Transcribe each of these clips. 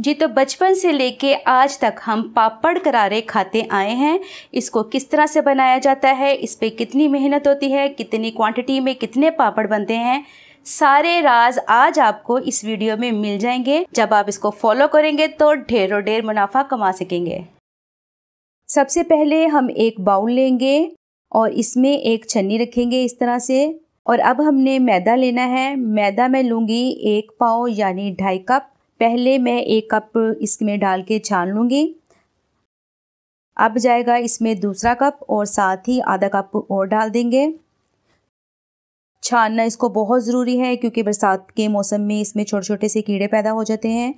जी तो बचपन से लेके आज तक हम पापड़ करारे खाते आए हैं इसको किस तरह से बनाया जाता है इस पर कितनी मेहनत होती है कितनी क्वांटिटी में कितने पापड़ बनते हैं सारे राज आज आपको इस वीडियो में मिल जाएंगे जब आप इसको फॉलो करेंगे तो ढेरों ढेर मुनाफा कमा सकेंगे सबसे पहले हम एक बाउल लेंगे और इसमें एक छन्नी रखेंगे इस तरह से और अब हमने मैदा लेना है मैदा मैं लूँगी एक पाव यानी ढाई कप पहले मैं एक कप इसमें डाल के छान लूँगी अब जाएगा इसमें दूसरा कप और साथ ही आधा कप और डाल देंगे छानना इसको बहुत ज़रूरी है क्योंकि बरसात के मौसम में इसमें छोटे छोटे से कीड़े पैदा हो जाते हैं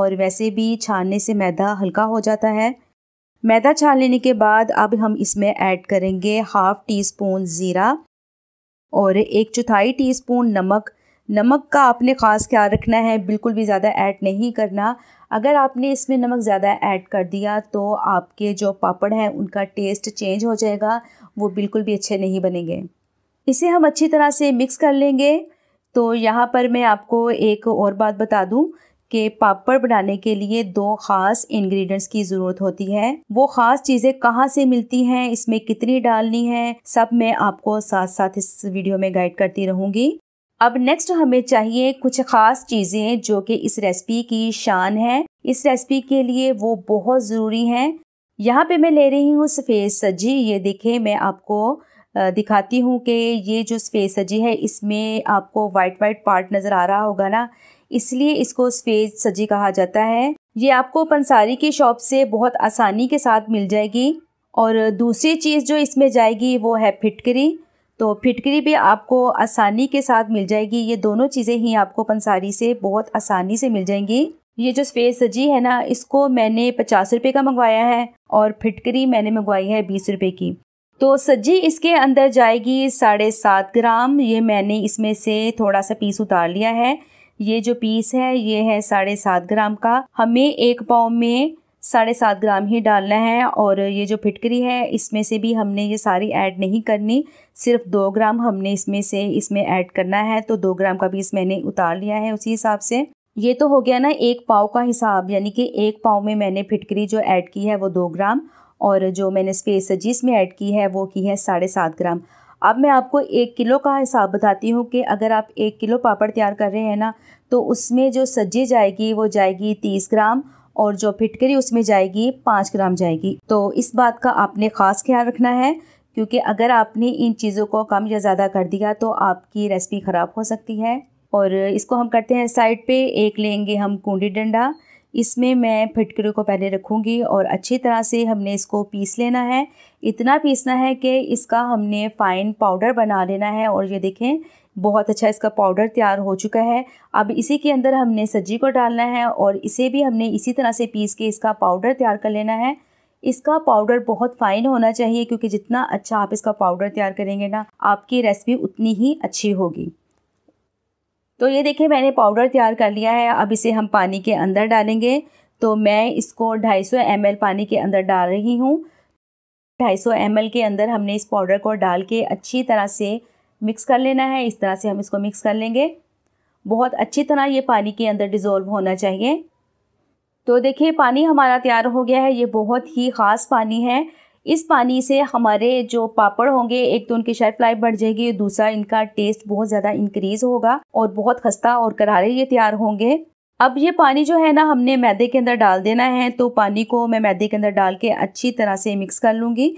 और वैसे भी छानने से मैदा हल्का हो जाता है मैदा छान लेने के बाद अब हम इसमें ऐड करेंगे हाफ़ टी स्पून ज़ीरा और एक चौथाई टी स्पून नमक नमक का आपने ख़ास ख्याल रखना है बिल्कुल भी ज़्यादा ऐड नहीं करना अगर आपने इसमें नमक ज़्यादा ऐड कर दिया तो आपके जो पापड़ हैं उनका टेस्ट चेंज हो जाएगा वो बिल्कुल भी अच्छे नहीं बनेंगे इसे हम अच्छी तरह से मिक्स कर लेंगे तो यहाँ पर मैं आपको एक और बात बता दूँ कि पापड़ बनाने के लिए दो ख़ास इंग्रेडिएंट्स की ज़रूरत होती है वो ख़ास चीज़ें कहाँ से मिलती हैं इसमें कितनी डालनी है सब मैं आपको साथ साथ इस वीडियो में गाइड करती रहूँगी अब नेक्स्ट हमें चाहिए कुछ ख़ास चीज़ें जो कि इस रेसिपी की शान है इस रेसिपी के लिए वो बहुत ज़रूरी हैं यहाँ पे मैं ले रही हूँ सफ़ेद सब्जी ये देखें मैं आपको दिखाती हूँ कि ये जो सफ़ेद सब्जी है इसमें आपको वाइट वाइट पार्ट नज़र आ रहा होगा ना इसलिए इसको सफ़ेद सब्जी कहा जाता है ये आपको पंसारी की शॉप से बहुत आसानी के साथ मिल जाएगी और दूसरी चीज़ जो इसमें जाएगी वो है फिटकरी तो फिटकरी भी आपको आसानी के साथ मिल जाएगी ये दोनों चीज़ें ही आपको पंसारी से बहुत आसानी से मिल जाएंगी ये जो स्पेस सजी है ना इसको मैंने पचास रुपये का मंगवाया है और फिटकरी मैंने मंगवाई है बीस रुपये की तो सज्जी इसके अंदर जाएगी साढ़े सात ग्राम ये मैंने इसमें से थोड़ा सा पीस उतार लिया है ये जो पीस है ये है साढ़े सात ग्राम का हमें एक पाव में साढ़े सात ग्राम ही डालना है और ये जो फिटकरी है इसमें से भी हमने ये सारी ऐड नहीं करनी सिर्फ दो ग्राम हमने इसमें से इसमें ऐड करना है तो दो ग्राम का पीस मैंने उतार लिया है उसी हिसाब से ये तो हो गया ना एक पाव का हिसाब यानी कि एक पाव में मैंने फिटकरी जो ऐड की है वो दो ग्राम और जो मैंने स्पेस सजीस इसमें ऐड की है वो की है साढ़े सात ग्राम अब मैं आपको एक किलो का हिसाब बताती हूँ कि अगर आप एक किलो पापड़ तैयार कर रहे हैं ना तो उसमें जो सज्जी जाएगी वो जाएगी तीस ग्राम और जो फिटकरी उसमें जाएगी पाँच ग्राम जाएगी तो इस बात का आपने ख़ास ख्याल रखना है क्योंकि अगर आपने इन चीज़ों को कम या ज़्यादा कर दिया तो आपकी रेसिपी ख़राब हो सकती है और इसको हम करते हैं साइड पे एक लेंगे हम कुंडी डंडा इसमें मैं फिटकरी को पहले रखूँगी और अच्छी तरह से हमने इसको पीस लेना है इतना पीसना है कि इसका हमने फ़ाइन पाउडर बना लेना है और ये देखें बहुत अच्छा इसका पाउडर तैयार हो चुका है अब इसी के अंदर हमने सब्जी को डालना है और इसे भी हमने इसी तरह से पीस के इसका पाउडर तैयार कर लेना है इसका पाउडर बहुत फाइन होना चाहिए क्योंकि जितना अच्छा आप इसका पाउडर तैयार करेंगे ना आपकी रेसिपी उतनी ही अच्छी होगी तो ये देखिए मैंने पाउडर तैयार कर लिया है अब इसे हम पानी के अंदर डालेंगे तो मैं इसको 250 सौ पानी के अंदर डाल रही हूँ 250 सौ के अंदर हमने इस पाउडर को डाल के अच्छी तरह से मिक्स कर लेना है इस तरह से हम इसको मिक्स कर लेंगे बहुत अच्छी तरह ये पानी के अंदर डिज़ोल्व होना चाहिए तो देखिए पानी हमारा तैयार हो गया है ये बहुत ही ख़ास पानी है इस पानी से हमारे जो पापड़ होंगे एक तो उनकी शेल्फ लाइफ बढ़ जाएगी दूसरा इनका टेस्ट बहुत ज़्यादा इंक्रीज़ होगा और बहुत खस्ता और करारे ये तैयार होंगे अब ये पानी जो है ना हमने मैदे के अंदर डाल देना है तो पानी को मैं मैदे के अंदर डाल के अच्छी तरह से मिक्स कर लूँगी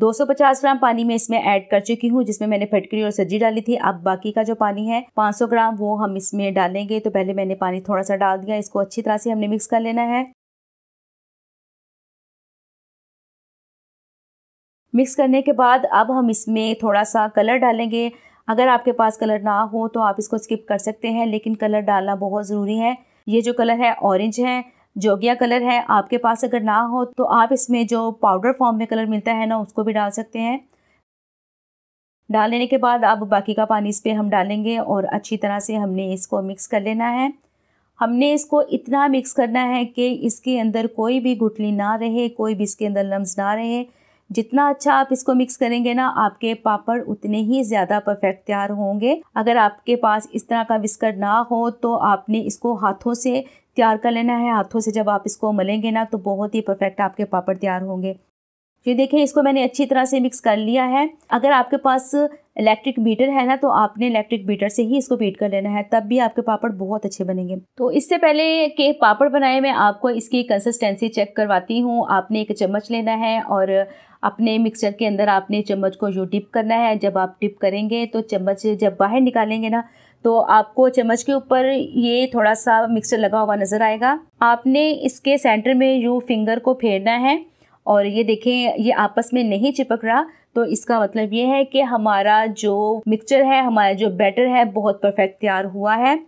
250 ग्राम पानी में इसमें ऐड कर चुकी हूँ जिसमें मैंने फटकरी और सब्जी डाली थी अब बाकी का जो पानी है 500 ग्राम वो हम इसमें डालेंगे तो पहले मैंने पानी थोड़ा सा डाल दिया इसको अच्छी तरह से हमने मिक्स कर लेना है मिक्स करने के बाद अब हम इसमें थोड़ा सा कलर डालेंगे अगर आपके पास कलर ना हो तो आप इसको स्किप कर सकते हैं लेकिन कलर डालना बहुत ज़रूरी है ये जो कलर है ऑरेंज है जोगिया कलर है आपके पास अगर ना हो तो आप इसमें जो पाउडर फॉर्म में कलर मिलता है ना उसको भी डाल सकते हैं डाल लेने के बाद अब बाकी का पानी इस पर हम डालेंगे और अच्छी तरह से हमने इसको मिक्स कर लेना है हमने इसको इतना मिक्स करना है कि इसके अंदर कोई भी गुटली ना रहे कोई भी इसके अंदर लम्स ना रहे जितना अच्छा आप इसको मिक्स करेंगे ना आपके पापड़ उतने ही ज़्यादा परफेक्ट तैयार होंगे अगर आपके पास इस तरह का विस्कर ना हो तो आपने इसको हाथों से तैयार कर लेना है हाथों से जब आप इसको मलेंगे ना तो बहुत ही परफेक्ट आपके पापड़ तैयार होंगे ये देखें इसको मैंने अच्छी तरह से मिक्स कर लिया है अगर आपके पास इलेक्ट्रिक बीटर है ना तो आपने इलेक्ट्रिक बीटर से ही इसको बीट कर लेना है तब भी आपके पापड़ बहुत अच्छे बनेंगे तो इससे पहले के पापड़ बनाए मैं आपको इसकी कंसिस्टेंसी चेक करवाती हूँ आपने एक चम्मच लेना है और अपने मिक्सचर के अंदर आपने चम्मच को जो टिप करना है जब आप टिप करेंगे तो चम्मच जब बाहर निकालेंगे ना तो आपको चम्मच के ऊपर ये थोड़ा सा मिक्सचर लगा हुआ नज़र आएगा आपने इसके सेंटर में यू फिंगर को फेरना है और ये देखें ये आपस में नहीं चिपक रहा तो इसका मतलब ये है कि हमारा जो मिक्सचर है हमारा जो बैटर है बहुत परफेक्ट तैयार हुआ है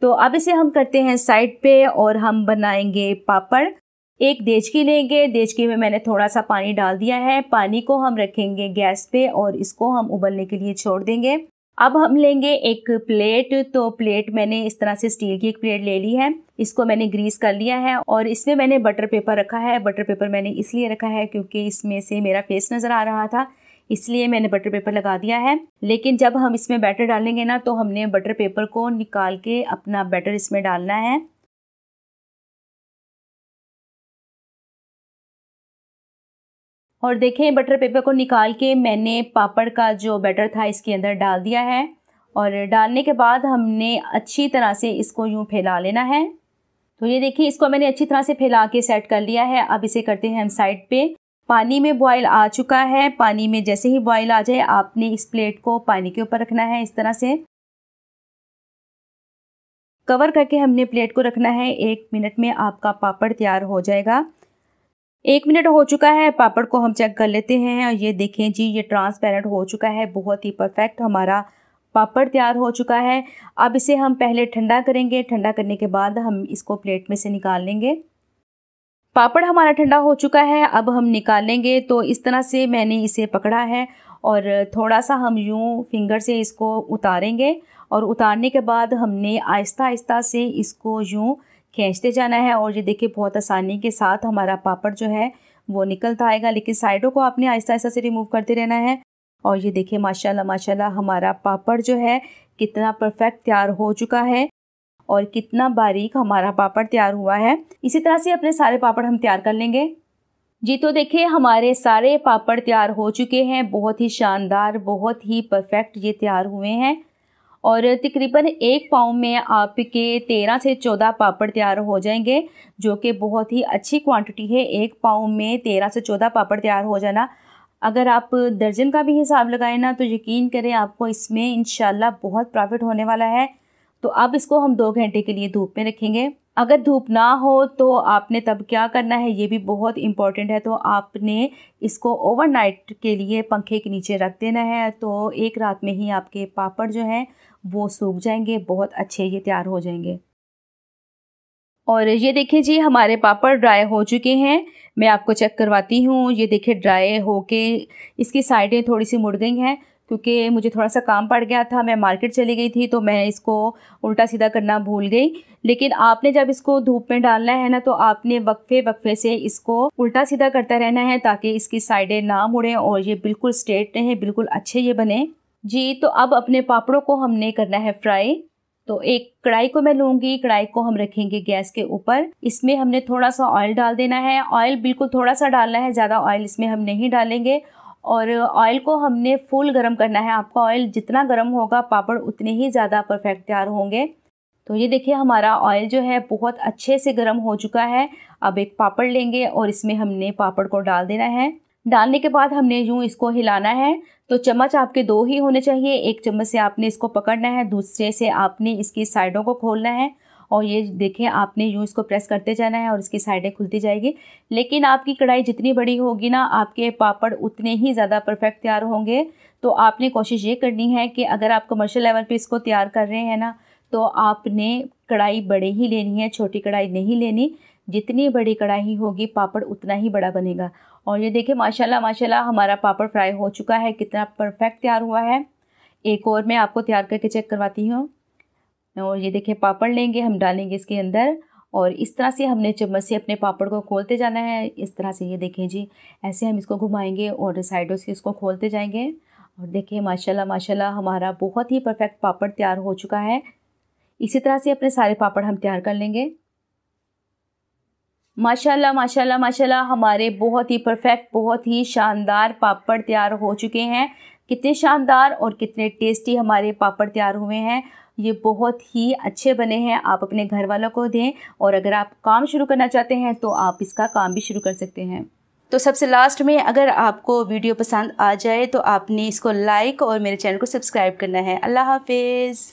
तो अब इसे हम करते हैं साइड पे और हम बनाएंगे पापड़ एक देचकी लेंगे देचकी में मैंने थोड़ा सा पानी डाल दिया है पानी को हम रखेंगे गैस पे और इसको हम उबलने के लिए छोड़ देंगे अब हम लेंगे एक प्लेट तो प्लेट मैंने इस तरह से स्टील की एक प्लेट ले ली है इसको मैंने ग्रीस कर लिया है और इसमें मैंने बटर पेपर रखा है बटर पेपर मैंने इसलिए रखा है क्योंकि इसमें से मेरा फेस नज़र आ रहा था इसलिए मैंने बटर पेपर लगा दिया है लेकिन जब हम इसमें बैटर डालेंगे ना तो हमने बटर पेपर को निकाल के अपना बैटर इसमें डालना है और देखें बटर पेपर को निकाल के मैंने पापड़ का जो बैटर था इसके अंदर डाल दिया है और डालने के बाद हमने अच्छी तरह से इसको यूँ फैला लेना है तो ये देखिए इसको मैंने अच्छी तरह से फैला के सेट कर लिया है अब इसे करते हैं हम साइड पे पानी में बॉयल आ चुका है पानी में जैसे ही बॉयल आ जाए आपने इस प्लेट को पानी के ऊपर रखना है इस तरह से कवर करके हमने प्लेट को रखना है एक मिनट में आपका पापड़ तैयार हो जाएगा एक मिनट हो चुका है पापड़ को हम चेक कर लेते हैं और ये देखें जी ये ट्रांसपेरेंट हो चुका है बहुत ही परफेक्ट हमारा पापड़ तैयार हो चुका है अब इसे हम पहले ठंडा करेंगे ठंडा करने के बाद हम इसको प्लेट में से निकाल लेंगे पापड़ हमारा ठंडा हो चुका है अब हम निकालेंगे तो इस तरह से मैंने इसे पकड़ा है और थोड़ा सा हम यूँ फिंगर से इसको उतारेंगे और उतारने के बाद हमने आहिस्ता आहिस्ता से इसको यूँ खींचते जाना है और ये देखिए बहुत आसानी के साथ हमारा पापड़ जो है वो निकलता आएगा लेकिन साइडों को आपने आहिस्ता आहिस्ता से रिमूव करते रहना है और ये देखिए माशाल्लाह माशाल्लाह हमारा पापड़ जो है कितना परफेक्ट तैयार हो चुका है और कितना बारीक हमारा पापड़ तैयार हुआ है इसी तरह से अपने सारे पापड़ हम तैयार कर लेंगे जी तो देखिए हमारे सारे पापड़ तैयार हो चुके हैं बहुत ही शानदार बहुत ही परफेक्ट ये तैयार हुए हैं और तकरीबन एक पाव में आपके तेरह से चौदह पापड़ तैयार हो जाएंगे जो कि बहुत ही अच्छी क्वांटिटी है एक पाव में तेरह से चौदह पापड़ तैयार हो जाना अगर आप दर्जन का भी हिसाब लगाएं ना तो यकीन करें आपको इसमें इन बहुत प्रॉफिट होने वाला है तो अब इसको हम दो घंटे के लिए धूप में रखेंगे अगर धूप ना हो तो आपने तब क्या करना है ये भी बहुत इम्पॉर्टेंट है तो आपने इसको ओवरनाइट के लिए पंखे के नीचे रख देना है तो एक रात में ही आपके पापड़ जो हैं वो सूख जाएंगे बहुत अच्छे ये तैयार हो जाएंगे और ये देखिए जी हमारे पापड़ ड्राई हो चुके हैं मैं आपको चेक करवाती हूँ ये देखिए ड्राई हो के इसकी साइडें थोड़ी सी मुड़ गई हैं क्योंकि मुझे थोड़ा सा काम पड़ गया था मैं मार्केट चली गई थी तो मैं इसको उल्टा सीधा करना भूल गई लेकिन आपने जब इसको धूप में डालना है ना तो आपने वक्फे वक्फे से इसको उल्टा सीधा करता रहना है ताकि इसकी साइडें ना मुड़ें और ये बिल्कुल स्ट्रेट रहें बिल्कुल अच्छे ये बने जी तो अब अपने पापड़ों को हमने करना है फ्राई तो एक कढ़ाई को मैं लूँगी कढ़ाई को हम रखेंगे गैस के ऊपर इसमें हमने थोड़ा सा ऑयल डाल देना है ऑयल बिल्कुल थोड़ा सा डालना है ज़्यादा ऑयल इसमें हम नहीं डालेंगे और ऑयल को हमने फुल गरम करना है आपका ऑयल जितना गरम होगा पापड़ उतने ही ज़्यादा परफेक्ट तैयार होंगे तो ये देखिए हमारा ऑयल जो है बहुत अच्छे से गर्म हो चुका है अब एक पापड़ लेंगे और इसमें हमने पापड़ को डाल देना है डालने के बाद हमने यूँ इसको हिलाना है तो चम्मच आपके दो ही होने चाहिए एक चम्मच से आपने इसको पकड़ना है दूसरे से आपने इसकी साइडों को खोलना है और ये देखें आपने यूँ इसको प्रेस करते जाना है और इसकी साइडें खुलती जाएगी लेकिन आपकी कढ़ाई जितनी बड़ी होगी ना आपके पापड़ उतने ही ज़्यादा परफेक्ट तैयार होंगे तो आपने कोशिश ये करनी है कि अगर आप कमर्शियल लेवल पर इसको तैयार कर रहे हैं ना तो आपने कढ़ाई बड़े ही लेनी है छोटी कढ़ाई नहीं लेनी जितनी बड़ी कढ़ाई होगी पापड़ उतना ही बड़ा बनेगा और ये देखें माशाल्लाह माशाल्लाह हमारा पापड़ फ्राई हो चुका है कितना परफेक्ट तैयार हुआ है एक और मैं आपको तैयार करके चेक करवाती हूँ और ये देखिए पापड़ लेंगे हम डालेंगे इसके अंदर और इस तरह से हमने चम्मच से अपने पापड़ को खोलते जाना है इस तरह से ये देखें जी ऐसे हम इसको घुमाएंगे और साइडों से इसको खोलते जाएंगे और देखिए माशाल्लाह माशाल्लाह हमारा बहुत ही परफेक्ट पापड़ तैयार हो चुका है इसी तरह से अपने सारे पापड़ हम तैयार कर लेंगे माशाल्लाह माशाल्लाह माशाल्लाह हमारे बहुत ही परफेक्ट बहुत ही शानदार पापड़ तैयार हो चुके हैं कितने शानदार और कितने टेस्टी हमारे पापड़ तैयार हुए हैं ये बहुत ही अच्छे बने हैं आप अपने घर वालों को दें और अगर आप काम शुरू करना चाहते हैं तो आप इसका काम भी शुरू कर सकते हैं तो सबसे लास्ट में अगर आपको वीडियो पसंद आ जाए तो आपने इसको लाइक और मेरे चैनल को सब्सक्राइब करना है अल्लाह हाफिज़